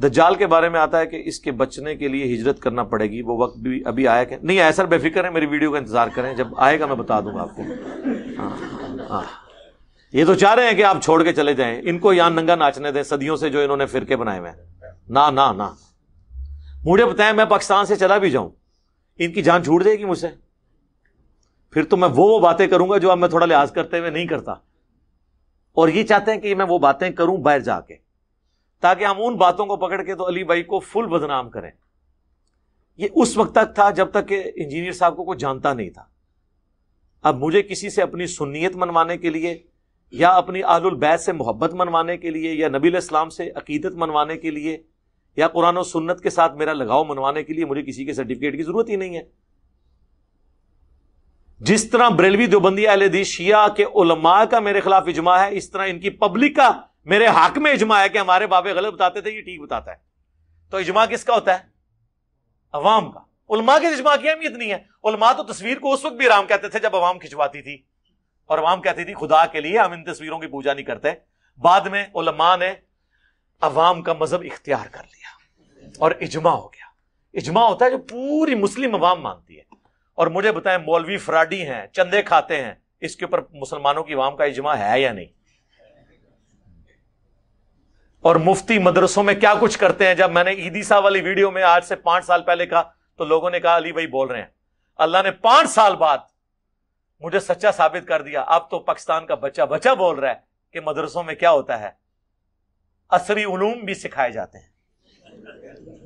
दज्जाल के बारे में आता है कि इसके बचने के लिए हिजरत करना पड़ेगी वो वक्त भी अभी आया कि नहीं आया सर बेफिक्र है मेरी वीडियो का इंतजार करें जब आएगा मैं बता दूंगा आपको हाँ, हाँ। ये तो चाह रहे हैं कि आप छोड़ के चले जाए इनको यहां नंगा नाचने दें सदियों से जो इन्होंने फिरके बनाए हुए हैं ना ना ना मुझे बताएं मैं पाकिस्तान से चला भी जाऊं इनकी जान छूट जाएगी मुझसे फिर तो मैं वो वो बातें करूंगा जो अब मैं थोड़ा लिहाज करते हुए नहीं करता और ये चाहते हैं कि मैं वो बातें करूं बाहर जाके ताकि हम उन बातों को पकड़ के तो अली भाई को फुल बदनाम करें ये उस वक्त तक था जब तक कि इंजीनियर साहब को कोई जानता नहीं था अब मुझे किसी से अपनी सुन्नीत मनवाने के लिए या अपनी आहुल बैस से मोहब्बत मनवाने के लिए या नबी इस्लाम से अकीदत मनवाने के लिए या कुरान और सुन्नत के साथ मेरा लगाव मनवाने के लिए मुझे किसी के सर्टिफिकेट की जरूरत ही नहीं है जिस तरह ब्रेलवी दोबंदी अहलदी शिया के उलमा का मेरे खिलाफ इजमा है इस तरह इनकी पब्लिक का मेरे हक में इजमा है कि हमारे बाबे गलत बताते थे ये ठीक बताता है तो इजमा किसका होता है अवाम का उलमा के इजमा की अहमियत नहीं है उलमा तो तस्वीर को उस वक्त भी आराम कहते थे जब अवाम खिंचवाती थी और अवाम कहती थी खुदा के लिए हम इन तस्वीरों की पूजा नहीं करते बाद में उलमा ने अवाम का मजहब इख्तियार कर लिया और इजमा हो गया इजमा होता है जो पूरी मुस्लिम अवाम मानती है और मुझे बताएं मौलवी फ्राडी हैं चंदे खाते हैं इसके ऊपर मुसलमानों की अवाम का इजमा है या नहीं और मुफ्ती मदरसों में क्या कुछ करते हैं जब मैंने ईदीसा वाली वीडियो में आज से पांच साल पहले कहा तो लोगों ने कहा अली भाई बोल रहे हैं अल्लाह ने पांच साल बाद मुझे सच्चा साबित कर दिया अब तो पाकिस्तान का बच्चा बच्चा बोल रहा है कि मदरसों में क्या होता है असरी उलूम भी सिखाए जाते हैं